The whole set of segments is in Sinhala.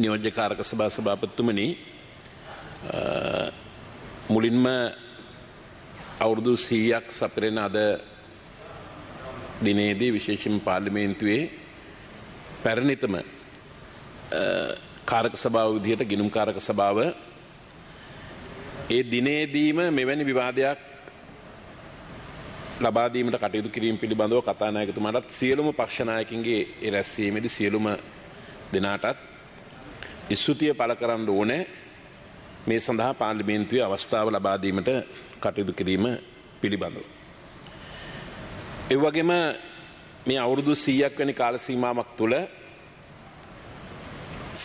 නියෝජ්‍ය කාරක සභා සභාපතිතුමනි මුලින්ම අවුරුදු 100ක් සපිරෙන අද දිනේදී විශේෂයෙන් පාර්ලිමේන්තුවේ පැරණිතම කාරක සභාව විදිහට ගිනුම් කාරක සභාව ඒ දිනේදීම මෙවැනි විවාදයක් ලබාදීමට කටයුතු කිරීම පිළිබඳව කතානායකතුමාටත් සියලුම පක්ෂනායකින්ගේ ඒ රැස්වීමේදී සියලුම දෙනාටත් ස්තුතිය පළ කරන්න ඕනේ මේ සඳහා පාර්ලිමේන්තුවේ අවස්ථාව ලබා දීමට කටයුතු කිරීම පිළිබඳව. ඒ වගේම මේ අවුරුදු 100ක් වැනි කාල සීමාවක් තුළ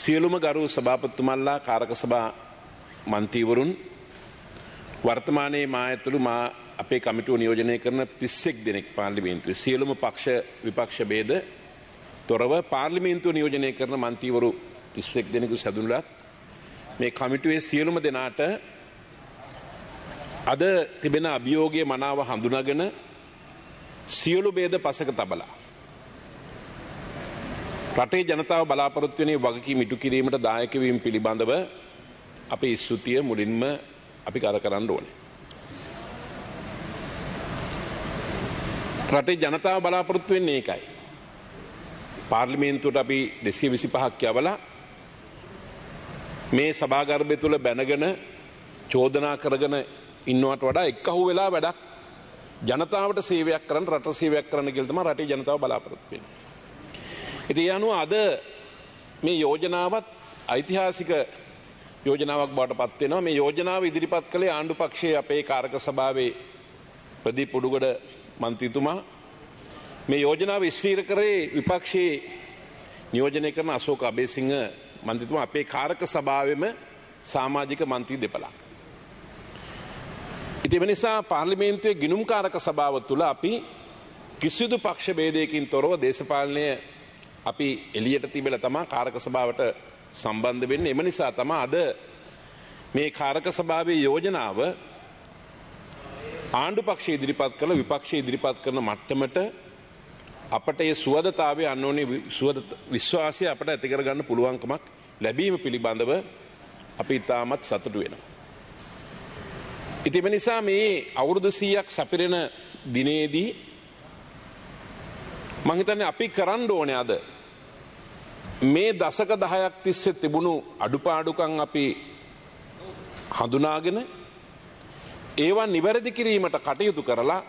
සියලුම ගරු සභාපතිතුමන්ලා කාරක සභා මන්ත්‍රීවරුන් වර්තමානයේ මා ඇතුළු මා අපේ කමිටුව නියෝජනය කරන 31 දෙනෙක් පාර්ලිමේන්තුවේ සියලුම පක්ෂ විපක්ෂ ભેද තොරව පාර්ලිමේන්තුව නියෝජනය කරන මන්තීවරු තිස්සෙක් දෙනෙකු සැදුනලත් මේ කමිටුවේ සියලුම දෙනාට අද තිබෙන අභියෝගය මනාව හඳුනගෙන සියලු බේද පසක තබලා. රටේ ජනතාව බලාපොරොත්වනේ වගකි මිටු කිරීමට දායකවීම් පිළිබඳව අප ඉස්ෘතිය මුලින්ම අපි කර කරන්න ඕනේ. රටේ ජනතාව බලාපොරොත්තු වෙන්නේ එකයි. පාර්ලිමේන්තුවට අපි දෙසේ විසි පහක් යවල මේ සභාගර්භය තුළ බැනගෙන චෝදනා කරගෙන ඉන්නවට වඩා එක් අහු වෙලා වැඩක් ජනතාවට සේවයක් කරන රට සේවයක් කරන ගෙල්තම රටේ ජනතාව බලාපොරොත්වෙන. ඉති යනු අද මේ යෝජනාවත් ඓතිහාසික යෝජනාවක් බාට පත්වෙනවා මේ යෝජනාව ඉදිරිපත් කළේ ආණ්ඩු පක්ෂය අපේ කාරක සභාවේ ප්‍රදී පුඩුගඩ මන්තිතුමා මේ යෝජනාව ස්ත්‍රීර කරේ විපක්ෂයේ නියෝජනය කරන අසෝක අබේසිංහ මන්ත්‍රීතුමා අපේ කාරක සභාවෙම සමාජික මන්ත්‍රී දෙපළක්. ඉතින් නිසා පාර්ලිමේන්තුවේ ගිනුම්කාරක සභාව තුළ අපි කිසිදු පක්ෂ ભેදයකින් තොරව දේශපාලනය අපි එළියට තිබෙලා තමයි කාරක සභාවට සම්බන්ධ වෙන්නේ. එම නිසා තමයි අද මේ කාරක සභාවේ යෝජනාව ආණ්ඩු පක්ෂය ඉදිරිපත් කළ විපක්ෂය ඉදිරිපත් කරන මට්ටමට අපට ඒ සුවදතාවය අන්නෝනේ විශ්වාසය අපට ඇතිකරගන්න පුළුවන්කමක් ලැබීම පිළිබඳව අපි ඉතාමත් සතුටු වෙනවා. ඉතිම නිසා මේ අවුරුදු සීයක් සපිරෙන දිනේදී මහිතන්න අපි කරන්න ඕන අද මේ දසක දහයක් තිස්සෙ තිබුණු අඩුපාඩුකං අපි හඳුනාගෙන ඒවා නිවැරදි කිරීමට කටයුතු කරලා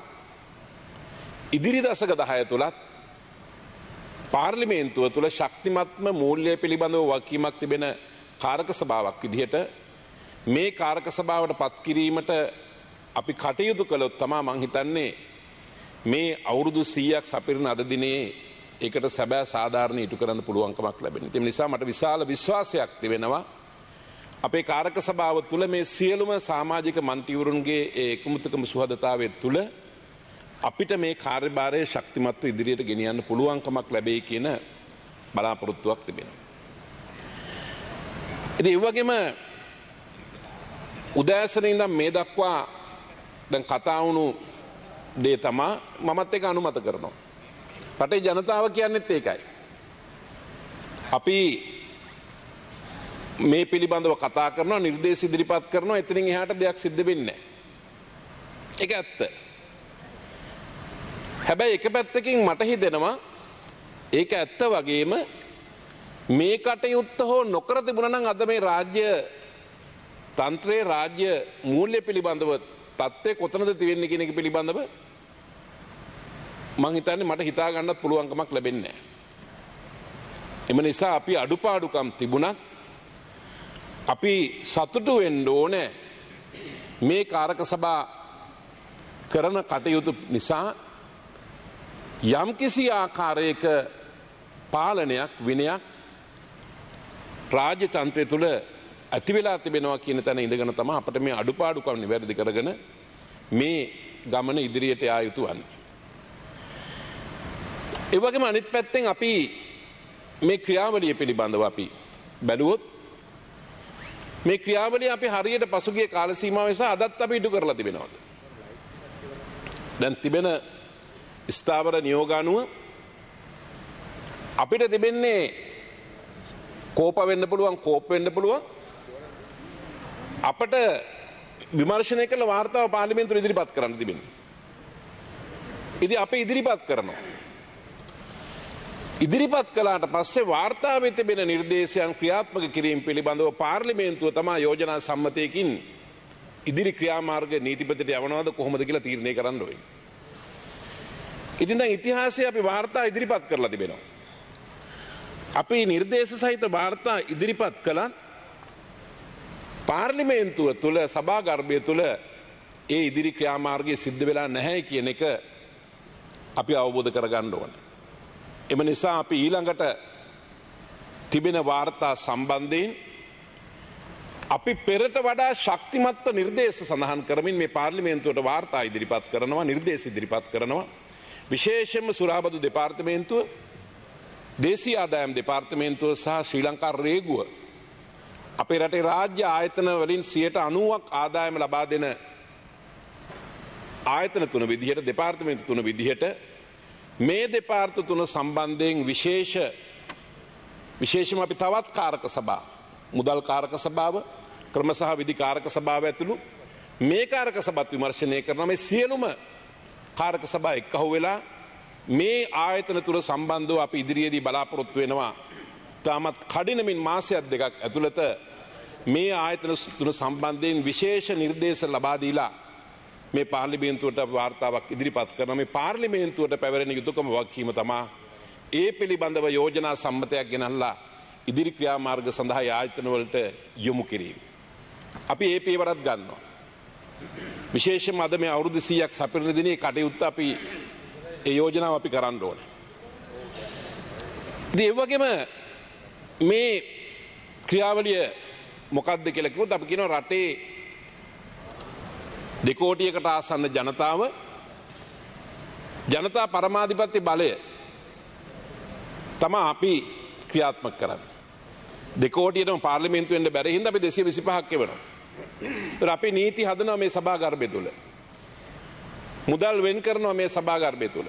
ඉදිරි දසක දහය තුළත් පාර්ලිමේන්තුව තුළ ශක්තිමත්ම මූල්‍ය පිළිබඳව වකීමක් තිබෙන කාරක සභාවක් විදිහට මේ කාරක සභාවට පත්කිරීමට අපි කටයුතු කළොත් තමා මංහිතන්නේ මේ අවුරුදු සීයක් සපිරණ අදදිනේ එකට සැබෑ සාධාරණ ඉටු කරන්න පුළුවන්කමක් ලැබෙන තිම නිසා මට විශාල විශ්වාසයක් තිබෙනවා අපේ කාරක සභාව තුළ මේ සියලුම සාමාජික මන්තිවරුන්ගේ ඒ එකමුතුකම සුහදතාවය තුළ අපිට මේ කාර්යභාරය ශක්තිමත්ව ඉදිරියට ගෙනියන්න පුළුවන්කමක් ලැබෙයි කියන බලාපොරොත්තුවක් තිබෙනවා. ඉතින් ඒ වගේම උදෑසන ඉඳන් මේ දක්වා දැන් කතා වුණු දේ තමයි මමත් ඒක අනුමත කරනවා. රටේ ජනතාව කියන්නේත් ඒකයි. අපි මේ පිළිබඳව කතා කරනවා නිර්දේශ ඉදිරිපත් කරනවා එතනින් එහාට දෙයක් සිද්ධ වෙන්නේ නැහැ. ඒක ඇත්ත. හැබැයි එක පැත්තකින් මට හිතෙනවා ඒක ඇත්ත වගේම මේ කටයුත්ත හෝ නොකර තිබුණනම් අද මේ රාජ්‍ය තන්ත්‍රයේ රාජ්‍ය මූල්‍ය පිළිබඳව තත්ත්වය කොතනද තිවෙන්නේ කියන එක පිළිබඳව මං හිතන්නේ මට හිතා ගන්නත් පුළුවන්කමක් ලැබෙන්නේ එම නිසා අපි අඩුපාඩුකම් තිබුණත් අපි සතුටු වෙන්න ඕනේ මේ කාරක සභා කරන කටයුතු නිසා යම්කිසි ආකාරයක පාලනයක් විනයක් රාජ්‍යතන්ත්‍රය තුළ ඇතිවෙලා තිබෙනවා කියන තැන ඉඳගෙන තම අපට මේ අඩුපාඩුකම් නිවැරදි කරගෙන මේ ගමන ඉදිරියට යා යුතු වන්නේ. ඒවගේම අනිත් පැත්තෙන් අපි මේ ක්‍රියාවලිය පිළිබඳව අපි බැලුවොත් මේ ක්‍රියාවලිය අපි හරියට පසුගිය කාලසීමාව නිසා අදත් අපි ඉටු කරලා තිබෙනවද. දැන් තිබෙන ස්ථාවර නියෝගානුව අපිට තිබෙන්නේ කෝප වෙන්න පුළුවන් කෝප වෙන්න පුළුවන් අපට විමර්ශනය කළ වාර්තාව පාර්ලිමේන්තුව ඉදිරිපත් කරන්න තිබෙන. ඉති අප ඉදිරිපත් කරනවා. ඉදිරිපත් කලාට පස්සේ වාර්තාාව තිබෙන නිර්දේශයන් ක්‍රියාත්මක කිරීම පිළිබඳව පාර්ලිමේන්තුව තමා යෝජනා සම්මතයකින් ඉදිරි ක්‍රියාමාර්ග නීතිපතිට යවනවාද කොහොමද කියලා තීරණය කරන්න වෙන්නේ. ඉතින් දැන් ඉතිහාසයේ අපි වාර්තා ඉදිරිපත් කරලා තිබෙනවා. අපි නිර්දේශ සහිත වාර්තා ඉදිරිපත් කළත් පාර්ලිමේන්තුව තුළ සභාගර්භය තුළ ඒ ඉදිරි ක්‍රියාමාර්ගය සිද්ධ වෙලා නැහැ කියන එක අපි අවබෝධ කරගන්න ඕන. එම නිසා අපි ඊළඟට තිබෙන වාර්තා සම්බන්ධයෙන් අපි පෙරට වඩා ශක්තිමත්ව නිර්දේශ සඳහන් කරමින් මේ පාර්ලිමේන්තුවට වාර්තා ඉදිරිපත් කරනවා නිර්දේශ ඉදිරිපත් කරනවා විශේෂම සුරාබදු දෙපාර්තමේන්තුව දේශී ආදායම් දෙපාර්තමේන්තුව සහ ශ්‍රී ලංකා රේගුව අපේ රටේ රාජ්‍ය ආයතන වලින් සියයට අනුවක් ආදායම ලබා දෙන ආයතන තුන විදිහට දෙපාර්තමේන්තු තුන විදිහට මේ දෙපාර්ත තුන සම්බන්ධයෙන් විශේෂ විශේෂම අපි තවත් කාරක සභා මුදල් කාරක සභාව ක්‍රම සහ විදි කාරක සභාව ඇතුළු මේ කාරක සබත් විමර්ශනය කරන මේ සියලුම කාරක සභා එක්කහු වෙලා මේ ආයතන තුළ සම්බන්ධව අප ඉදිරියේදී බලාපොරොත්තු වෙනවා. තාමත් කඩිනමින් මාසයක් දෙකක් ඇතුළත මේ ආයතන තුන සම්බන්ධයෙන් විශේෂ නිර්දේශ ලබාදීලා මේ පාර්ලිමේන්තුවට වාර්තාවක් ඉදිරිපත් කරන මේ පාර්ලිමේන්තුවට පැවරෙන යුතුකම වක්කීම තමා ඒ පිළිබඳව යෝජනා සම්මතයක් ගෙනල්ලා ඉදිරි ක්‍රියාමාර්ග සඳහා ආයතනවලට යොමු කිරීම. අපි ඒ පේවරත් ගන්නවා. විශේෂම අද මේ අවුරුදු 100ක් සැපිරෙන දිනේ කටයුත්ත අපි ඒ යෝජනාව අපි කරන්න ඕනේ. ඉතින් ඒ වගේම මේ ක්‍රියාවලිය මොකක්ද කියලා කිව්වොත් අපි කියනවා රටේ දෙකෝටියකට ආසන්න ජනතාව ජනතා පරමාධිපත්‍ය බලය තමයි අපි ක්‍රියාත්මක කරන්නේ. දෙකෝටියටම පාර්ලිමේන්තුවෙන්ට බැරි හින්දා අපි 225ක් එවනවා. අපේ නීති හදනවා මේ සභාගර්භය තුල. මුදල් වෙන් කරනවා මේ සභාගර්භය තුල.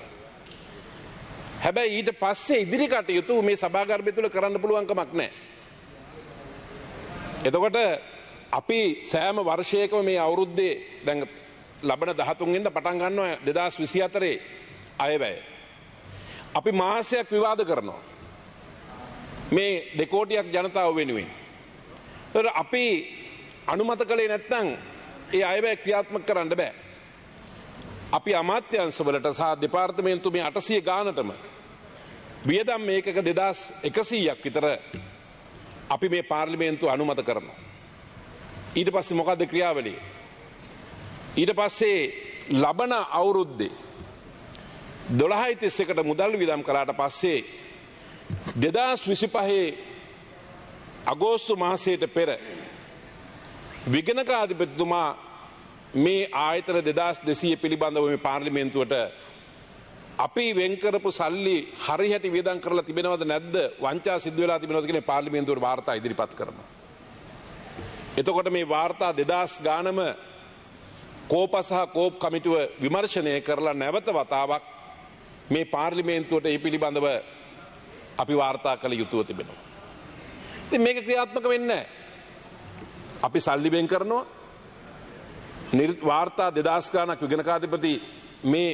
හැබැයි ඊට පස්සේ ඉදිරි කටයුතු මේ සභාගර්භය තුල කරන්න පුළුවන් කමක් නැහැ. එතකොට අපි සෑම වර්ෂයකම මේ අවුරුද්දේ දැන් ලබන 13 වෙනිදා පටන් ගන්නවා 2024 අයවැය. අපි මාසයක් විවාද කරනවා. මේ දෙකෝටියක් ජනතාව වෙනුවෙන්. ඒතර අපි අනුමත කළේ නැත්නම් ඒ අයවැය ක්‍රියාත්මක කරන්න බෑ. අපි අමාත්‍යංශවලට සහ දෙපාර්තමේන්තු මේ 800 ගානටම වියදම් මේකක 2100ක් විතර අපි මේ පාර්ලිමේන්තුව අනුමත කරනවා. ඊට පස්සේ මොකද්ද ක්‍රියාවලිය? ඊට පස්සේ ලබන අවුරුද්දේ 12.31කට මුදල් වියදම් කළාට පස්සේ 2025 අගෝස්තු මාසයට පෙර විගණකාධිපතිතුමා මේ ආයතන දෙදස් දෙසය පිළිබඳව මේ පාර්ලිමේන්තුවට අපි වෙන්කරපු සල්ලි හරි හැට වියදන් කරලා තිබෙනවද නැද්ද වංචා සිදුවලා තිබෙනවද කියන පාර්ලිමේන්තුවට වාර්තා ඉදිරිපත් කරනවා. එතකොට මේ වාර්තා දෙදස් ගානම කෝප සහ කෝප් කමිටුව විමර්ශනය කරලා නැවත වතාවක් මේ පාර්ලිමේන්තුවට ඒ පිළිබඳව අපි වාර්තා කළ යුතුව තිබෙනවා. මේක ක්‍රියාත්මක වෙන්න අපි සල්ලිබෙන් කරනවා නිරිත් වාර්තා දෙදස්කානක් විගෙනකාධිපති මේ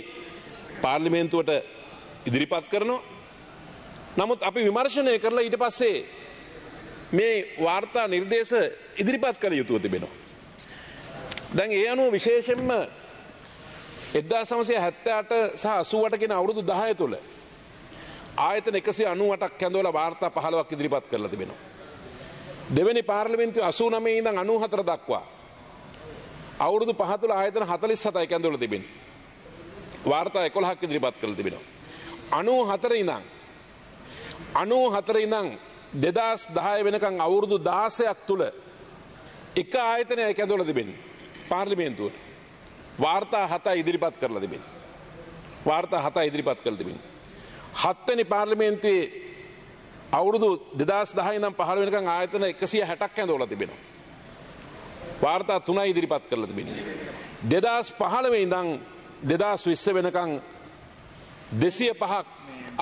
පාර්ලිමේන්තුවට ඉදිරිපත් කරනවා. නමුත් අපි විමර්ශනය කරලා ඊට පස්සේ මේ වාර්තා නිර්දේශ ඉදිරිපත් කළ යුතුව තිබෙනවා. දැන් ඒ අනුව විශේෂෙන්ම එදදා සමසය හැත්තෑට සහ අසුවට කෙන අවුරුදු දහය තුළ ආයතන එකසි අනුවටක් කැඳවල වාර්තා පහලවක් ඉදිරිපත් කරලා තිබෙනවා. දෙවැනි පාර්ලිමෙන්තු 89 ඉඳන් 94 දක්වා අවුරුදු 5 තුළ ආයතන 47යි කැඳවල තිබෙන්නේ. වාර්තා 11ක් ඉදිරිපත් කරලා තිබෙනවා. 94 ඉඳන් 94 ඉඳන් 2010 වෙනකන් අවුරුදු 16ක් තුළ එක ආයතනයයි කැඳවල තිබෙන්නේ. පාර්ලිමේන්තුවට. වාර්තා 7 ඉදිරිපත් කරලා තිබෙන්නේ. වාර්තා 7 ඉදිරිපත් කරලා තිබෙන්නේ. හත්වෙනි පාර්ලිමේන්තුවේ අවුරුදු දෙදස් දහයිනම් පහළ වෙනකං ආයතන එකසිය හැටක් ඇඳ ොල තිබෙන. වාර්තා තුනයි ඉදිරිපත් කරල තිබෙන. දෙදස් පහළවේ ඉඳං දෙදස් විස්ස වෙනකං දෙසිය පහක්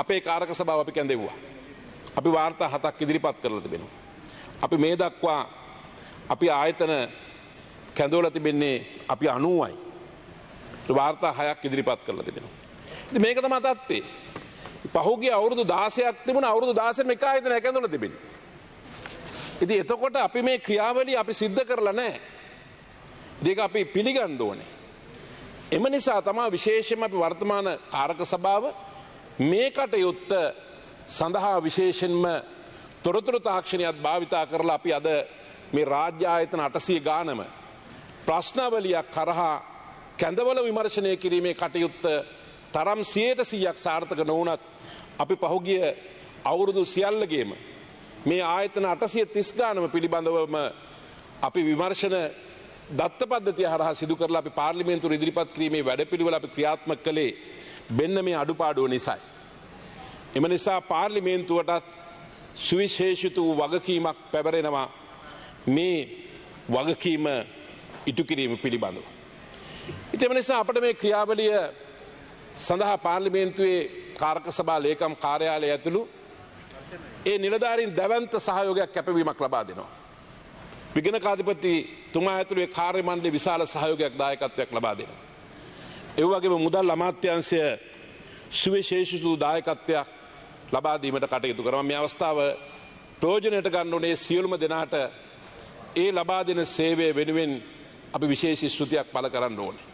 අපේ කාරක සභාව අපි කැඳෙව්වා. අපි වාර්තා හතක් ඉදිරිපත් කරල තිබෙන. අපි මේ දක්වා අපි ආයතන කැඳෝල තිබෙන්නේ අපි අනුවයි. වාර්තා හයක් ඉදිරිපත් කරල තිබෙන. මේක තම තත්වේ පහුගේ අවුරුදු දාසයක් තිබුණ අවුරුදු දාසම එක ආයතන ඇඳුන තිබෙන. ඉති එතකොට අපි මේ ක්‍රියාවලි අපි සිද්ධ කරලා නෑ. දෙක අපි පිළිගණ්ඩ ඕනේ. එම නිසා තමා විශේෂම අපි වර්තමාන කාරක සභාව මේකට යුත්ත සඳහා විශේෂෙන්ම තොරතුරු තාක්ෂණයක් භාවිතා කරලා අපි අද මේ රාජ්‍යායතන අටසය ගානම ප්‍රශ්නාවලියක් කරහා කැඳවල විමර්ශනය කිරීමේ කටයුත්ත තරම් සියයට සීයක් සාර්ථක නොවනත් අපි පහුගිය අවුරුදු සියල්ලගේම මේ ආයතන අටසය තිස්ගානම පිළිබඳවම අපි විමර්ශන දත්ත පද්ධති හරහ සිදු කරලා අපි පාර්ලිමේන්තු ඉදිරිපත් කිරීමේ වැඩපිළිවෙල අපි ක්‍රියාත්ම කළේ බෙන්න මේ අඩුපාඩුව නිසයි. එම නිසා පාර්ලිමේන්තුවටත් සුවිශේෂිත වූ වගකීමක් පැබරෙනවා මේ වගකීම ඉටුකිරීම පිළිබඳව. ඉතිම නිසා අපට මේ ක්‍රියාවලිය සඳහා පාර්ලිමේන්තුවේ කාර්ක සභා ලේකම් කාර්යාලය ඇතුළු ඒ නිලධාරින් දැවන්ත සහයෝගයක් කැපවීමක් ලබා දෙනවා. විගෙන කාධිපති තුමා ඇතුළේ කාර්යමණ්ඩලේ විශාල සහයෝගයක් දායකත්වයක් ලබා දෙනවා. ඒ වගේම මුදල් අමාත්‍යාංශය සුවිශේෂිත දායකත්වයක් ලබා දීමට කටයුතු කරනවා. මේ අවස්ථාව ප්‍රයෝජනයට ගන්න උනේ සියලුම දෙනාට ඒ ලබා දෙන සේවය වෙනුවෙන් අපි විශේෂ ස්තුතියක් පළ කරන්න ඕනේ.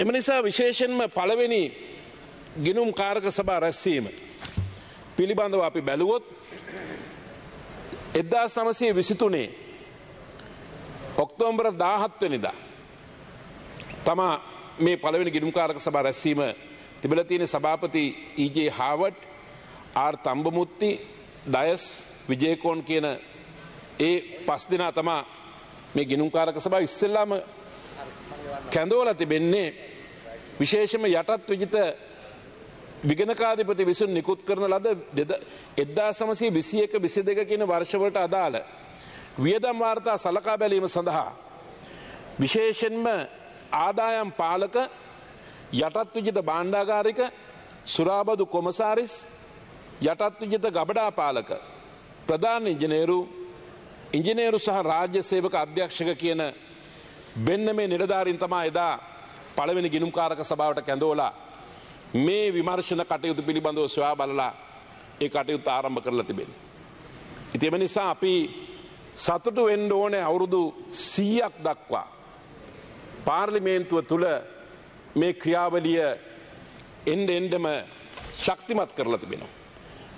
එම නිසා විශේෂෙන්ම පළවෙනි ගිනුම් කාරක සභා රැස්වීම පිළිබඳව අපි බැලුවොත් එද්දාස් නමසේ විසිතුනේ ඔක්තෝම්බර දාහත්වනිදා තමා මේ පළවෙනි ගිනුම්කාරක සභා රැස්වීම තිබල තියෙන සභාපති EJ Howard R Thambimuttu Dias Wijekoon කියන ඒ පස් දෙනා තමා මේ ගිනුම්කාරක සභා ඉස්සෙල්ලාම කැඳෝල තිබෙන්නේ විශේෂම යටත් විජිත විගනකාධිපති විසුන් නිකුත් කරන ලද එද්දා සමසී විසි එක විසි දෙක කියන වර්ෂවලට අදාළ. වියදම් වාර්තා සලකා බැලීම සඳහා. විශේෂෙන්ම ආදායම් පාලක යටත් විජිත බාණ්ඩාගාරික සුරාබදු කොමසාරිස් යටත් විජිත ගබඩා පාලක ප්‍රධාන ඉංජනේරු ඉංජිනේරු සහ රාජ්‍ය සේවක අධ්‍යක්ෂක කියන බෙන්න මේ නිලධාරින් තමා එදා පළවෙනි ගිනුම්කාරක සභාවට කැඳෝලා මේ විමර්ශණ කටයුතු පිළිබඳව සොයා බලලා ඒ කටයුතු ආරම්භ කරලා තිබෙන. ඉතිම නිසා අපි සතුටු වෙන්ඩ ඕන අවුරුදු සීයක් දක්වා. පාර්ලිමේන්තුව තුළ මේ ක්‍රියාවලිය එන්ඩ එන්ඩම ශක්තිමත් කරලා තිබෙනවා.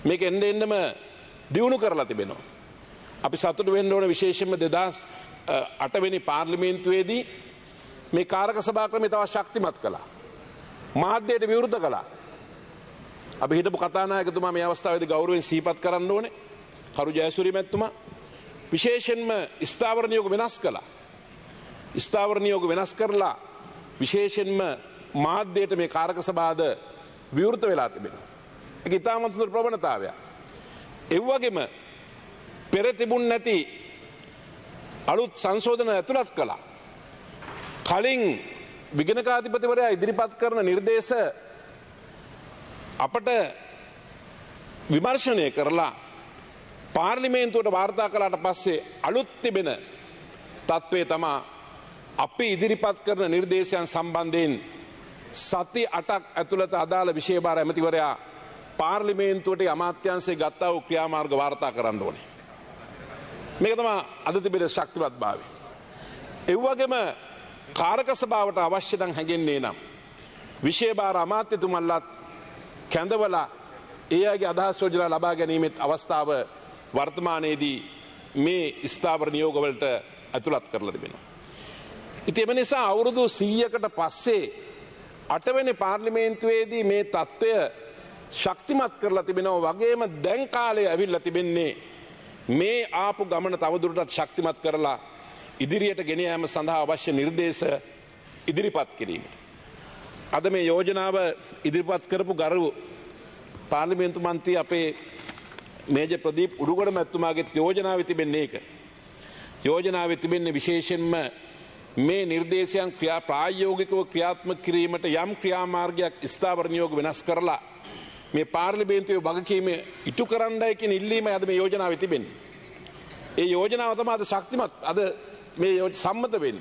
මේක එන්ඩ එන්ඩම දියුණු කරලා තිබෙනවා. අපි සතුට වෙන්ඩ ඕන විශේෂම දෙදස් අටවෙනි පාර්ලිමේන්තුවේදී මේ කාරක සභා ක්‍රමේ තවත් ශක්තිමත් කළා. මාධ්‍යයට විවෘත කළා. අපි හිටපු කතානායකතුමා මේ අවස්ථාවේදී ගෞරවයෙන් සිහිපත් කරන්න ඕනේ. කරු ජයසූරිය මැතිතුමා විශේෂයෙන්ම ස්ථාවර නියෝග වෙනස් කළා. ස්ථාවර නියෝග වෙනස් කරලා විශේෂයෙන්ම මාධ්‍යයට මේ කාරක සභාද විවෘත වෙලා තිබෙනවා. ඒක ඉතාමත් සුළු ප්‍රවණතාවයක්. ඒ වගේම පෙර තිබුණ නැති අලුත් සංශෝධන ඇතුළත් කළා. කලින් විගෙනකාතිපතිවරයා ඉදිරිපත් කරන නිර්දේශ අපට විමර්ශනය කරලා පාර්ලිමේන්තුවට වාර්තා කලාට පස්සේ අලුත් තිබෙන තත්ත්වය තමා අපි ඉදිරිපත් කරන නිර්දේශයන් සම්බන්ධයෙන් සති අටක් ඇතුළත අදාළ විශේභාර ඇමතිවරයා පාර්ලිමේන්තුවට අමාත්‍යන්සේ ගත්තාව ක්‍රියාමාර්ග වාර්තා කරන්න ඕනේ. මේක තමා අද තිබෙන ශක්තිවත් භාවය. එව්වගේම කාරක සභාවට අවශ්‍ය නම් හැඟෙන්නේ නම් විශේෂභාර අමාත්‍යතුමන්ලත් කැඳවලා ඒ අයගේ අදහස් යෝජනා ලබා ගැනීමෙත් අවස්ථාව වර්තමානයේදී මේ ස්ථාවර නියෝගවලට ඇතුළත් කරලා තිබෙනවා. ඉතින් එම නිසා අවුරුදු 100කට පස්සේ අටවෙනි පාර්ලිමේන්තුවේදී මේ தত্ত্বය ශක්තිමත් කරලා තිබෙනවා වගේම දැන් කාලේ ඇවිල්ලා තිබෙන්නේ මේ ආපු ගමන තවදුරටත් ශක්තිමත් කරලා ඉදිරියට ගෙන යාම සඳහා අවශ්‍ය නිර්දේශ ඉදිරිපත් කිරීමට. අද මේ යෝජනාව ඉදිරිපත් කරපු ගරු පාර්ලිමේන්තු මන්ත්‍රී අපේ මේජ ප්‍රදීප් උඩුගොඩ මැත්තුමාගේ යෝජනාව තිබෙන්නේ එක. යෝජනාව තිබෙන්නේ විශේෂෙන්ම මේ නිර්දේශයන් ක්‍රියා ප්‍රායෝගිකව ක්‍රියාත්ම කිරීමට යම් ක්‍රියාමාර්ගයක් ස්ථාවරණයෝග වෙනස් කරලා මේ පාර්ලිබේන්තුවය වගකීම ඉටු කරණ්ඩයකින් ඉල්ලීම ඇද මේ යෝජනාව තිබෙන්. ඒ යෝජනාව තම අද ශක්තිමත් අද මේ සම්මත වෙන්න.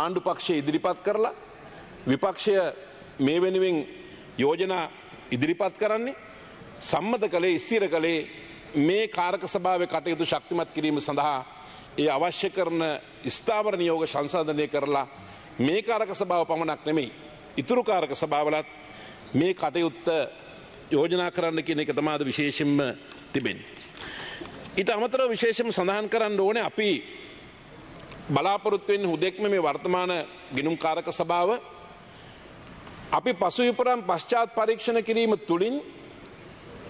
ආණ්ඩු පක්ෂය ඉදිරිපත් කරලා විපක්ෂය මේ වෙනුවෙන් යෝජනා ඉදිරිපත් කරන්නේ සම්මත කළේ ස්ථීර කළේ මේ කාරක සභාව කටයුතු ශක්තිමත් කිරීම සඳහා ඒ අවශ්‍ය කරන ස්ථාවර නියෝග සංසාධනය කරලා මේ කාරක සභාව පමණක් නෙමෙයි. ඉතුරු කාරක සභාවලත් මේ කටයුත්ත යෝජනා කරන්න කියන එක තමාද විශේෂෙන්ම තිබෙන්. ඊට අමතර විශේෂම සඳහන් කරන්න ඕනේ අපි බලාපොරොත්තුවෙන් හුදෙක්ම මේ වර්තමාන ගිනුම්කාරක සභාව අපි පසු විපරම් පශ්චාත් පරීක්ෂණ කිරීම තුළින්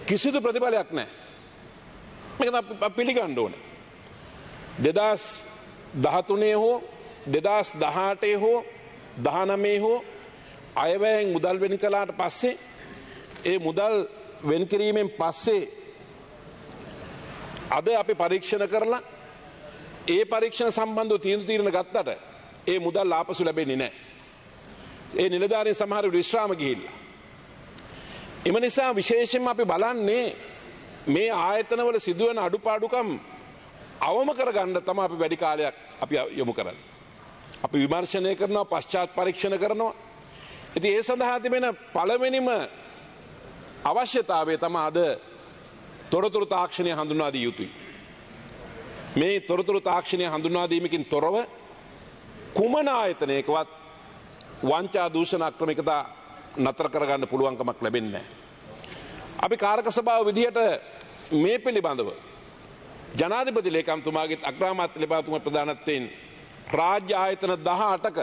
කිසිදු ප්‍රතිඵලයක් නෑ. මේක පිළිගණ්ඩ ඕන. දෙදස් දහතුනේ හෝ දෙදස් දහටේ හෝ දහනමේ හෝ අයවැයෙන් මුදල් වෙන් කලාට පස්සේ ඒ මුදල් වෙන්කිරීමෙන් පස්සේ අද අපි පරීක්ෂණ කරලා ඒ පරීක්ෂණ සම්බන්ධව තීන්දුව తీරන ගත්තට ඒ මුදල් ආපසු ලැබෙන්නේ නැහැ. ඒ නිලධාරීන් සමහර විශ්‍රාම ගිහිල්ලා. එම නිසා විශේෂයෙන්ම අපි බලන්නේ මේ ආයතනවල සිදුවන අඩුපාඩුකම් අවම කරගන්න තමයි අපි වැඩි කාලයක් අපි යොමු කරන්නේ. අපි විමර්ශනය කරනවා පශ්චාත් පරීක්ෂණ කරනවා. ඉතින් ඒ සඳහා තිබෙන පළවෙනිම අවශ්‍යතාවය තමයි අද තොරතුරු තාක්ෂණය හඳුන්වා දිය යුතුයි. මේ තොරතුරු තාක්ෂණය හඳුන්වාදීමකින් තොරව කුමන ආයතනයකවත් වංචා දූෂණ අක්‍රමිකතා නතර කරගන්න පුළුවන්කමක් ලැබෙන්නේ. අපි කාරක සභාව විදිහට මේ පිළිබඳව ජනාධිපති ලේකම්තුමාගේ අග්‍රාමාත්‍ය ලෙපාතුම ප්‍රධානත්වයෙන් රාජ්‍ය ආයතන දහ අටක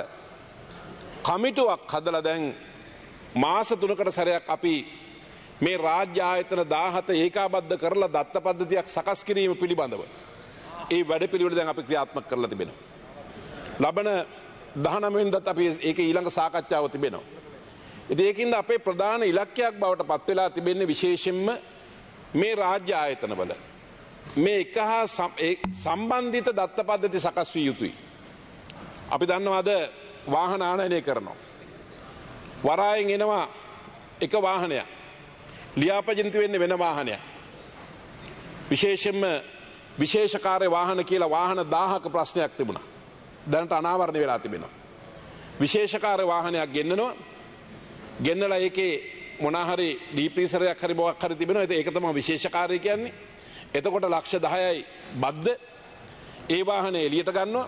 කමිටුවක් හදල දැන් මාස තුනකට සැරයක් අපි මේ රාජ්‍ය ආයතන දාහත ඒකාබද්ධ කරලා දත්ත පද්ධතියක් සකස් කිරීම පිළිබඳව. ඒ වැඩ පිළිවට දැන් අපි ක්‍රියාත්මක කරලා තිබෙනවා. ලබන දහනමෙන්දත් අපි ඒක ඊළඟ සාකච්ඡාව තිබෙනවා. ඒකින්ද අපේ ප්‍රධාන ඉලක්කයක් බවට පත්වෙලා තිබෙන්නේ විශේෂෙන්ම මේ රාජ්‍ය ආයතනවල. මේ එක හා සම්බන්ධිත දත්ත පද්ධති සකස් වී යුතුයි. අපි දන්නවාද වාහනානයනය කරනවා. වරායෙන් එනවා එක වාහනයක් ලියාපජන්ති වෙන්න වෙන වාහනයක්. විශේෂෙන්ම විශේෂකාරය වාහන කියලා වාහන දාහක ප්‍රශ්නයක් තිබුණා. දැනට අනාවරණ වෙලා තිබෙනවා. විශේෂකාර වාහනයක් ගෙන්න්නනවා ගෙන්නලා ඒකේ මොනහරි ඩීපීසරයක් හරි බොක් හරි තිබෙන ඇති ඒකතම විශේෂකාරය කියන්නේ එතකොට ලක්ෂ දහයයි බද්ධ ඒ වාහනය එලියට ගන්නවා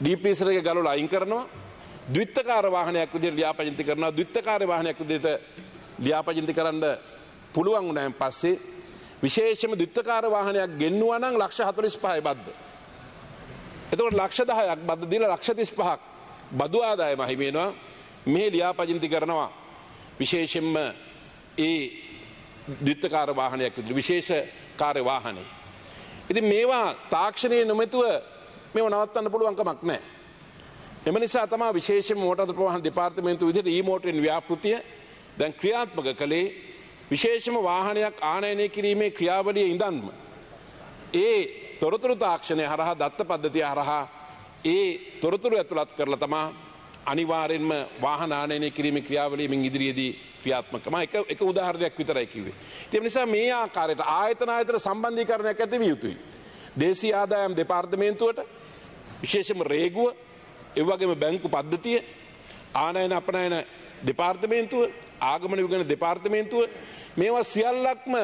ඩීපීසරක ගලුල අයින් කරනවා දවිත්තකාර වාහනයක් විදිර ලියාපජිති කරනවා දවිත්තකාර වාහනයක් විදිට ලියාපජිති කරන්න පුළුවන් වුණෑන් පස්සේ විශේෂම දිත්තකාර වාහනයක් ගෙන්නවා නම් ලක්ෂ හතලිස් පහයි බද්ද. එතකොට ලක්ෂ දහයක් බද්ද දිල ලක්ෂතිස් පහක් බදු ආදායම හිමෙනවා මේ ලියාපජින්ති කරනවා. විශේෂෙන්ම ඒ දිත්තකාර වාහනයක් විදිර විශේෂ කාර්ය වාහනේ. ඉතින් මේවා තාක්ෂණයේ නොමැතුව මේව නවත්තන්න පුළුවන්කමක් නැහැ. එම නිසා තමා විශේෂ මෝටර ප්‍රවාහන් දෙපාර්තමේන්තු විදිහට ඊ මෝටරින් ව්‍යාපෘතිය දැන් ක්‍රියාත්මක කළේ විශේෂම වාහනයක් ආනයනය කිරීමේ ක්‍රියාවලිය ඉඳන්ම. ඒ තොරතුරු තාක්ෂණය හරහා දත්ත පද්ධතිය හරහා ඒ තොරතුරු ඇතුළත් කරල තමා අනිවාරෙන්ම වාහනානය කිරීම ක්‍රියාවලීමින් ඉදිරියේදී ක්‍රියාත්මකම එක එක උදාහරයක් විතරයි කිවේ. තිය නිසා මේ ආකාරයට ආයතන අතර සම්බන්ධීකරණයක් ඇතිව යුතුයි. දේශී ආදායම් දෙපාර්තමේන්තුවට විශේෂම රේගුව එවගේම බැංකු පද්ධතිය ආනයන අපනයන දෙපාර්තමේන්තුව ආගමන විගන දෙපාර්තමේන්තුව මේවා සියල්ලක්ම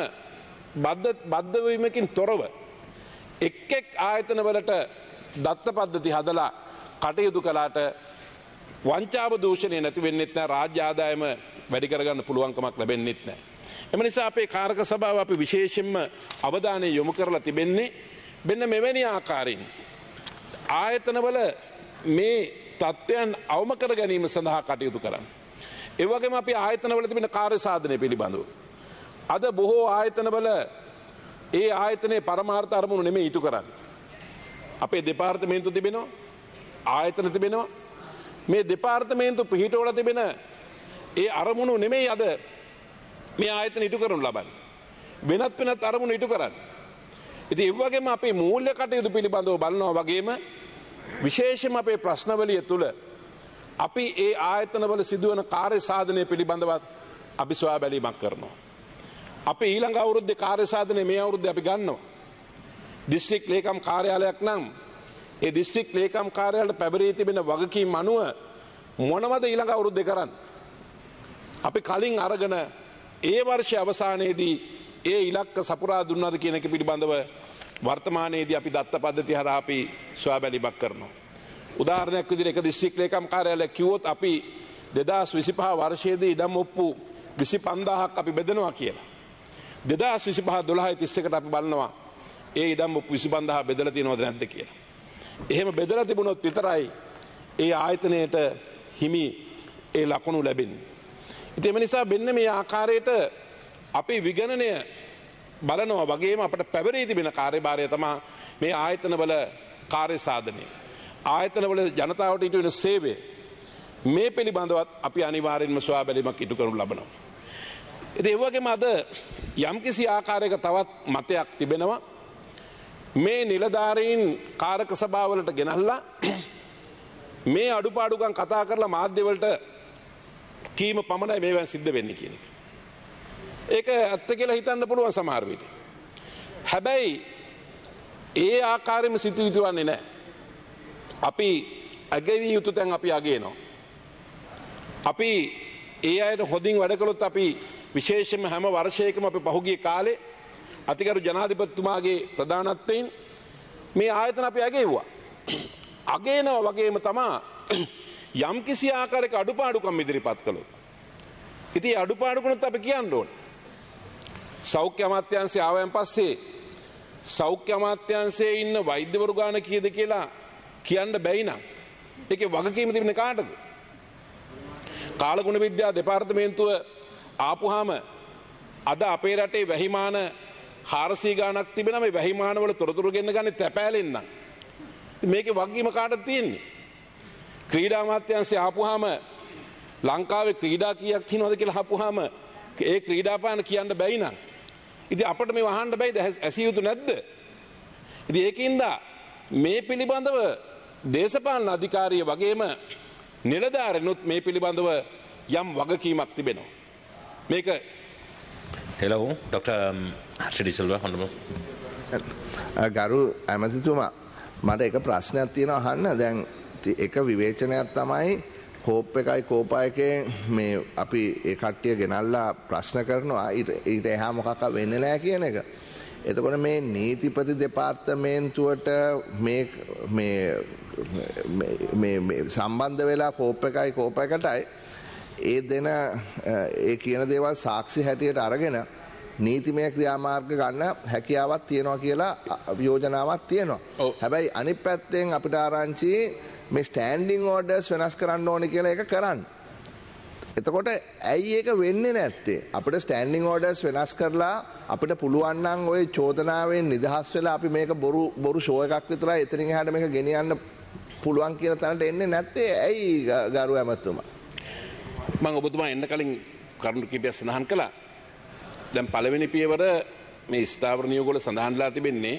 බද්ධවීමකින් තොරව එක් එක් ආයතනවලට දත්ත පද්ධති හදලා කටයුතු කළාට වංචාව දූෂණය නැති වෙන්නෙත් නෑ රාජ්‍ය ආදායම වැඩි කරගන්න පුළුවන්කමක් ලැබෙන්නෙත් නෑ. එම නිසා අපේ කාරක සභාව අපි විශේෂයෙන්ම අවධානය යොමු කරලා තිබෙන්නේ මෙන්න මෙවැනි ආකාරයෙන් ආයතනවල මේ තත්ත්වයන් අවම කර ගැනීම සඳහා කටයුතු කරන්න. ඒ වගේම අපි ආයතනවල තිබෙන කාර්ය සාධනය පිළිබඳව අද බොහෝ ආයතනවල ඒ ආයතනයේ පරමාර්ථ අරමුණු නෙමෙයි ඉටු කරන්නේ. අපේ දෙපාර්තමේන්තු තිබෙනවා ආයතන තිබෙනවා මේ දෙපාර්තමේන්තු පිහිටවල තිබෙන ඒ අරමුණු නෙමෙයි අද මේ ආයතන ඉටු කරනු ලබන්නේ. වෙනත් වෙනත් අරමුණු ඉටු කරන්නේ. ඉතින් ඒ වගේම අපේ මූල්‍ය කටයුතු පිළිබඳව බලනවා වගේම විශේෂම අපේ ප්‍රශ්නවලිය තුළ අපි ඒ ආයතනවල සිදුවන කාර්ය සාධනය පිළිබඳවත් අපි සොයා බැලීමක් කරනවා. අප ඊළඟ අවුරුද්ධ කාර්යසාධනය මේ අවුරුද්ධ අපි ගන්නවා. දිස්ත්‍රික් ලේකම් කාර්යාලයක් නම් ඒ දිස්ත්‍රික් ලේකම් කාර්යාලයට පැබරී තිබෙන වගකීම් අනුව මොනවද ඊළඟ අවුරුද්ද කරන්න. අපි කලින් අරගෙන ඒ වර්ෂය අවසානයේදී ඒ ඉලක්ක සපුරා දුන්නද කියනක පිළිබඳව වර්තමානයේදී අපි දත්ත පද්ධති හරා අපි ස්වා බැලිබක් කරනවා. උදාහරණයක් විදිහට එක දිස්ත්‍රික් ලේකම් කාර්යාලයක් කිව්වොත් අපි 2025 වර්ෂයේදී ඉඩම් ඔප්පු 25000ක් අපි බෙදනවා කියලා. දෙදස් විසි පහ දොළහයි තිස්සකට අපි බලන්නවා ඒ ඉඩම් ඔප්පු විසිබන්ඳහා බෙදල තියෙනවද නැද්ද කියලා. එහෙම බෙදල තිබුණොත් විතරයි ඒ ආයතනයට හිමි ඒ ලකුණු ලැබෙන්. ඉතිම නිසා බෙන්න මේ ආකාරයට අපි විගණනය බලනවා වගේම අපට පැවරී තිබෙන කාර්යභාරය තමා මේ ආයතනවල කාර්ය සාධනය. ආයතනවල ජනතාවට ඉටුවෙන සේවේ මේ පිළිබඳවත් අපි අනිවාරෙන්ම ස්වා බැලීමක් ඉටු කරු ලබනවා. ඒවගේම අද යම්කිසි ආකාරයක තවත් මතයක් තිබෙනවා මේ නිලධාරීන් කාරක සභාවලට ගෙනල්ලා මේ අඩුපාඩුකන් කතා කරලා මාධ්‍යවලට කීම පමණයි මේවන් සිද්ධ වෙන්න කියන එක. ඒක ඇත්ත කියලා හිතන්න පුළුවන් සමහරවිට. හැබැයි ඒ ආකාරම සිතු යුතුවන්නේ නෑ. අපි ඇගවී යුතු තැන් අපි අගේ නවා. අපි ඒ අයට හොදින් වැඩකළොත් අපි විශේෂම හැම වර්ෂයකම අප පහුගිය කාලේ අතිකරු ජනාධිපත්තුමාගේ ප්‍රධානත්වයෙන් මේ ආයතන අපි ඇගේවා. අගේනව වගේම තමා යම් කිසි ආකාරයක අඩුපාඩුකම් ඉදිරිපත් කළොත්. ඉති අඩුපාඩුකුණුත් අපි කියන්න ඕන. සෞඛ්‍ය අමාත්‍යන්සේ ආවයන් පස්සේ සෞඛ්‍ය අමාත්‍යන්සේ ඉන්න වෛද්‍යවරුගාන කියද කියලා කියන්න බැයිනම්. එක වගකීම තිබෙන කාටද. කාලගුණ විද්‍යා දෙපාර්තමේන්තුව ආපුහාම අද අපේ රටේ වැහිමාන හාරසී ගානක් තිබෙන මේ වැහිමානවල තොරතුරු ගෙන්න ගන්න තැපෑලෙන්නම්. මේක වගකීම කාටද තියෙන්නේ? ක්‍රීඩා අමාත්‍යාංශය ආපුහාම ලංකාවේ ක්‍රීඩා කීයක් තියෙනවද කියලා අහපුවාම ඒ ක්‍රීඩාපාන කියන්න බැයි නම් ඉතින් අපිට මේ වහන්න බැයිද ඇසිය යුතු නැද්ද? ඉතින් ඒකින්ද මේ පිළිබඳව දේශපාලන අධිකාරිය වගේම නිලධාරිනුත් මේ පිළිබඳව යම් වගකීමක් තිබෙනවා. මේක හෙලෝ ඩොක්ටර් ශ්‍රී සිල්වා හොඳම uh, ගරු ඇමතිතුමා මට එක ප්‍රශ්නයක් තියෙන අහන්න දැන් එක විවේචනයක් තමයි කෝප් එකයි කෝපායකෙන් මේ අපි ඒ කට්ටිය ගෙනල්ලා ප්‍රශ්න කරනවා ඊට එහා මොකක් වෙන්නේ නැහැ කියන එක. එතකොට මේ නීතිපති දෙපාර්තමේන්තුවට මේ මේ මේ සම්බන්ධ වෙලා කෝප් එකයි කෝපයකටයි ඒ දෙන ඒ කියන දේවල් සාක්ෂි හැටියට අරගෙන නීතිමය ක්‍රියාමාර්ග ගන්න හැකියාවක් තියෙනවා කියලා යෝජනාවක් තියෙනවා. හැබැයි අනිත් පැත්තෙන් අපිට ආරංචි මේ ස්ටෑන්ඩිං ඕඩර්ස් වෙනස් කරන්න ඕනේ කියලා එක කරන්න. එතකොට ඇයි ඒක වෙන්නේ නැත්තේ අපිට ස්ටෑන්ඩිං ඕඩර්ස් වෙනස් කරලා අපිට පුළුවන් නම් ওই චෝදනාවෙන් නිදහස් වෙලා අපි මේක බොරු බොරු ෂෝ එකක් විතරයි එතනින් එහාට මේක ගෙනියන්න පුළුවන් කියන තැනට එන්නේ නැත්තේ ඇයි ගරු ඇමතුමා මං ඔබතුමා එන්න කලින් කරුණු කිපයක් සඳහන් කළා. දැන් පළවෙනි පියවර මේ ස්ථාවර නියෝගවල සඳහන්ලා තිබෙන්නේ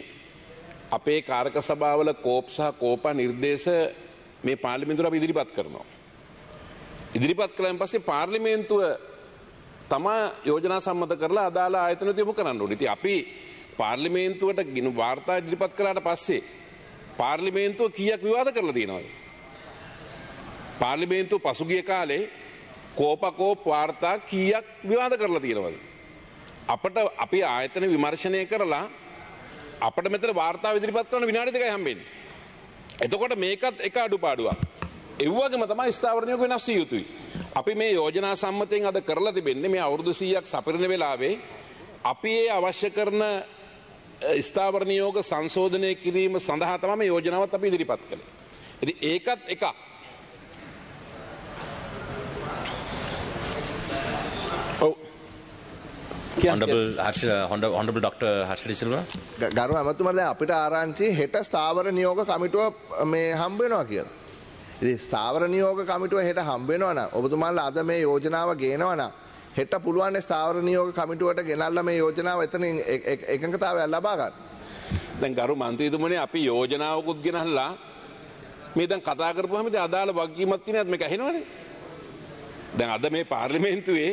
අපේ කාරක සභාවල කෝප් සහ කෝපා නිර්දේශ මේ පාර්ලිමේන්තුවට අපි ඉදිරිපත් කරනවා. ඉදිරිපත් කළාන් පස්සේ පාර්ලිමේන්තුව තමා යෝජනා සම්මත කරලා අදාළ ආයතනට යොමු කරන්න ඕනේ. ඉතින් අපි පාර්ලිමේන්තුවට ගිනු වාර්තා ඉදිරිපත් කළාට පස්සේ පාර්ලිමේන්තුව කීයක් විවාද කරලා තියෙනවද? පාර්ලිමේන්තුව පසුගිය කාලේ කෝපකෝප් වාර්තා කීයක් විවාද කරලා තියෙනවද. අපට අපි ආයතන විමර්ශනය කරලා අපට මෙතර වාර්තා විදිරිපත් කරන විනාඩික හම්බෙන්. එතකොට මේකත් එක අඩු පාඩුවක්. එව්වාගේම තමයි ස්ථාවරණයක වෙනස් විය යුතුයි. අපි මේ යෝජනා සම්මතයෙන් අද කරලා තිබෙන්නේ මේ අවුරුදු 100ක් සපිරන වෙලාවේ අපි ඒ අවශ්‍ය කරන ස්ථාවර නියෝග සංශෝධනය කිරීම සඳහා තමයි මේ යෝජනාවත් අපි ඉදිරිපත් කළේ. ඉතින් ඒකත් එකක්. හොඩබල් ඩක්ට හටිසිල්ව ගරු ඇමතුමද අපිට ආරංචි හෙට ස්ථාවර නියෝග කමිටුව මේ හම්බෙනවා කියලා. ඉති ස්ථාවර නියෝග කමිටුව හෙට හම්බෙනවන ඔබතුමල්ල අද මේ යෝජනාව ගේනවන හෙට පුළුවන් ස්ථාවර නියෝග කමිටුවට ගෙනල්ල මේ යෝජනාව එතන එකඟතාවයක් ලබාගන්න. දැන් ගරු මන්තීතුමනේ අපි යෝජනාවකුත් ගෙනල්ලා මේ දැන් කතාකරපුහමද අදාළ වගකීමත් තිනත් මේ ඇහෙනවනේ. දැන් අද මේ පාර්ලිමේන්තුවේ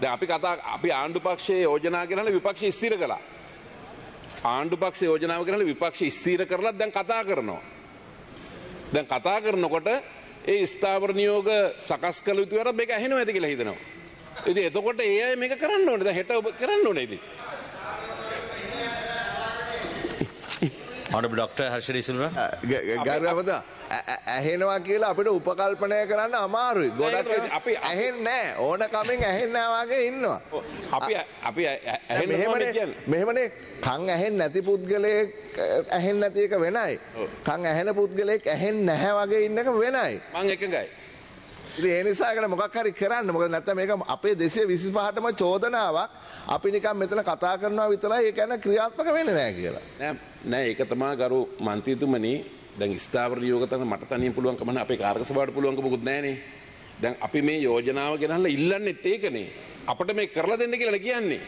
ද අපි කතා අපි ආණ්ඩු පක්ෂයේ යෝජනා කරන විපක්ෂ ස්ථීර කලා. ආණ්ඩු පක්ෂ යෝජනාව කරන විපක්ෂ ස්ථීර කරලා දැන් කතා කරනවා. දැන් කතා කරනකොට ඒ ස්ථාවර නියෝග සකස් කළ යුතු අර මේක ඇහෙනවා ඇති කියලා හිතනවා. ඉතින් එතකොට ඒ අය මේක කරන්න ඕනේ. දැන් හෙට කරන්න ඕනේ ඉතින්. මනබ ඩක්ට හර්ෂර ඉසිල්ම ගර්වත ඇහෙනවා කියලා අපිට උපකල්පනය කරන්න අමාරුයි ගොඩක් අපි ඇහෙන්නෑ ඕන කමින් ඇහෙන්නවාගේ ඉන්නවා. අපි අපි මෙහෙමනේ කං ඇහෙන් නැති පුද්ගලයෙක් ඇහෙන් නැතික වෙනයි. කං ඇහෙන පුද්ගලයෙක් ඇහෙන් නැහැ වගේ ඉන්නක වෙනයි. මං එකඟයි. ඉතින් ඒ නිසා ඒකට මොකක් හරි කරන්න. මොකද නැත්නම් මේක අපේ 225ටම චෝදනාවක්. අපි නිකන් මෙතන කතා කරනවා විතරයි ඒක ගැන ක්‍රියාත්මක වෙන්නේ නැහැ කියලා. නෑ නෑ ඒක තමයි ගරු මන්ත්‍රීතුමනි දැන් ස්ථාවර නියෝග තන මට තනියෙන් පුළුවන් කමන අපේ කාර්ක සභාවට පුළුවන් කමකුත් නැහනේ. දැන් අපි මේ යෝජනාව ගෙනහලා ඉල්ලන්නේත් ඒකනේ. අපිට මේ කරලා දෙන්න කියලා කියන්නේ.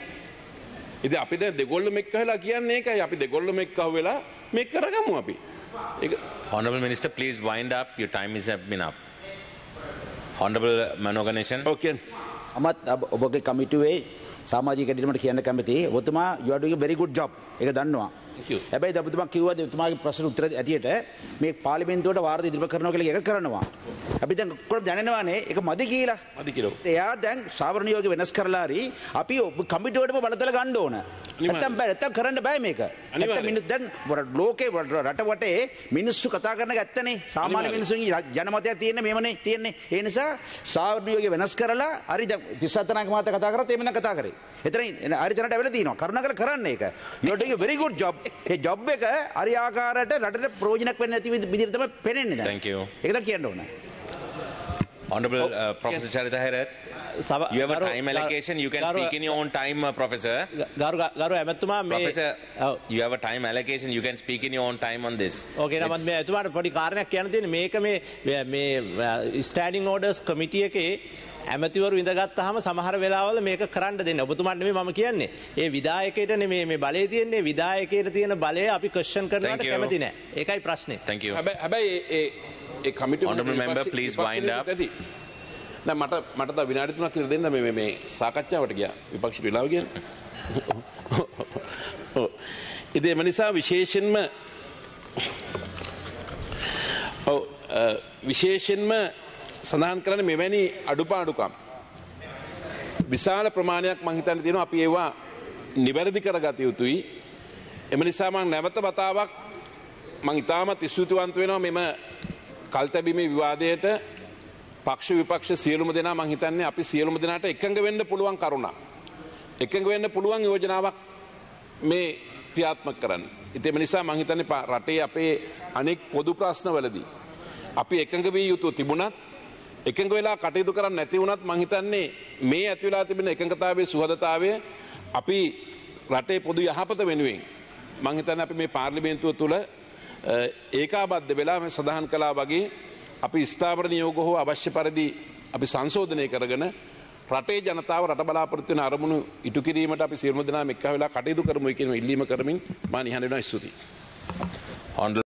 ඉතින් අපි දැන් දෙගොල්ලෝ මෙක්ක වෙලා කියන්නේ ඒකයි. අපි දෙගොල්ලෝ මෙක්ක වෙලා මේ කරගමු අපි. ඒක Honorable Minister, please wind up. Your time is have been up. හොන්ඩබල් මනෝගනේෂන් ඕකන් අමත් ඔබගේ කමිටුවේ සාමාජික කැඩීමට කියන්න කැමති ඔබතුමා you are doing a very good job ඒක දන්නවා හැබැයි දබතුමා කිව්වද තුමාගේ ප්‍රශ්න උත්තර ඇටියට මේ පාර්ලිමේන්තුවට වාර්තා ඉදිරිපත් කරනවා කියලා එක කරනවා. අපි දැන් ඔක්කොම දැනෙනවානේ ඒක මදි කියලා. මදි කියලා. එයා දැන් ශාවරණ යෝග වෙනස් කරලා හරි අපි කමිටුවටම බලතල ගන්න ඕන. ඇතම් බැ ඇතම් කරන්න බෑ මේක ඇත මිනිස් දැන් ලෝකේ රටවටේ මිනිස්සු කතා කරන ගත්තනේ සාමාන්‍ය මිනිසුන්ගේ ජනමතය තියෙන මෙමනේ තියෙන්නේ ඒ නිසා සාවර්ණියෝගේ වෙනස් කරලා හරි දැන් තිස්සතනක මාත කතා කරත් එමන කතා කරේ එතනින් හරි තැනට ඇවිල්ලා තියෙනවා කරුණාකර කරන්න ඒක you are doing a very good job ඒ ජොබ් එක හරි ආකාරයට රටට ප්‍රයෝජනක් වෙන්නේ නැති විදිහට තමයි පේන්නේ දැන් thank you ඒක දැන් කියන්න ඕනේ Honorable oh, uh, Professor yes. Charita Herath, you have Garu, a time allocation. You can Garu, speak in your own time, uh, Professor. Garu, Garu, ඇමතුමා මේ Professor, oh. you have a time allocation. You can speak in your own time on this. Okay, නම මේ ඇතුමාට පොඩි කාරණයක් කියන්න තියෙන්නේ මේක මේ මේ ස්ටෑන්ඩින් ඕඩර්ස් කමිටි එකේ ඇමතිවරු ඉඳගත්තාම සමහර වෙලාවල මේක කරන්න දෙන්න. ඔබතුමාට නෙමෙයි මම කියන්නේ. ඒ විධායකයට නෙමෙයි මේ බලය තියෙන්නේ. විධායකයට තියෙන බලය අපි ක්වෙස්චන් කරනවට කැමති නැහැ. ඒකයි ප්‍රශ්නේ. Thank you. හැබැයි හැබැයි කමිට මෙම්බ පලස් වයින්ඩ මට මට විනාඩිතුනක් කර දෙන්න මේ මේ සාකච්ඡාවට ගිය විපක්ෂ වෙලාවග ඉදේ මනිසා විශේෂෙන්ම ඔව විශේෂෙන්ම සඳහන් කරන මෙවැනි අඩුපාඩුකම් විශාල ප්‍රමාණයක් මහිතන තියෙන අපි ඒවා නිවැරදි කරගත යුතුයි එම නිසාමන් නැවත වතාවක් මං ඉතාමත් ස්තුතිවන්ත වෙනවා මෙම කල්තැබීමේ විවාදයට පක්ෂ විපක්ෂ සියලුම දෙනා මං හිතන්නේ අපි සියලුම දෙනාට එකඟ වෙන්න පුළුවන් කරුණ. එකඟ වෙන්න පුළුවන් යෝජනාවක් මේ ක්‍රියාත්මක කරන්න. ඉතින් නිසා මං හිතන්නේ රටේ අපේ අනෙක් පොදු ප්‍රශ්නවලදී අපි එකඟ වී යුතු තිබුණත් එකඟ වෙලා කටයුතු කරන්න නැති වුණත් මං හිතන්නේ මේ ඇති වෙලා තිබෙන එකඟතාවයේ සුහදතාවය අපි රටේ පොදු යහපත වෙනුවෙන් මං හිතන්නේ අපි මේ පාර්ලිමේන්තුව තුළ ඒකාබද්ධ වෙලා සඳහන් කලා වගේ අපි ස්ථාවරණ යෝග හෝ අවශ්‍ය පරිදි අපි සංශෝධනය කරගෙන රටේ ජනතාව රට බලාපොරත්වන අරමුණු ඉටු කිරීමට අපි සිරමුදනා මෙක්ක වෙලා කටයුතු කරමු කියන ඉල්ලීම කරමින් මා නිහඬෙනවා ස්තුතියි.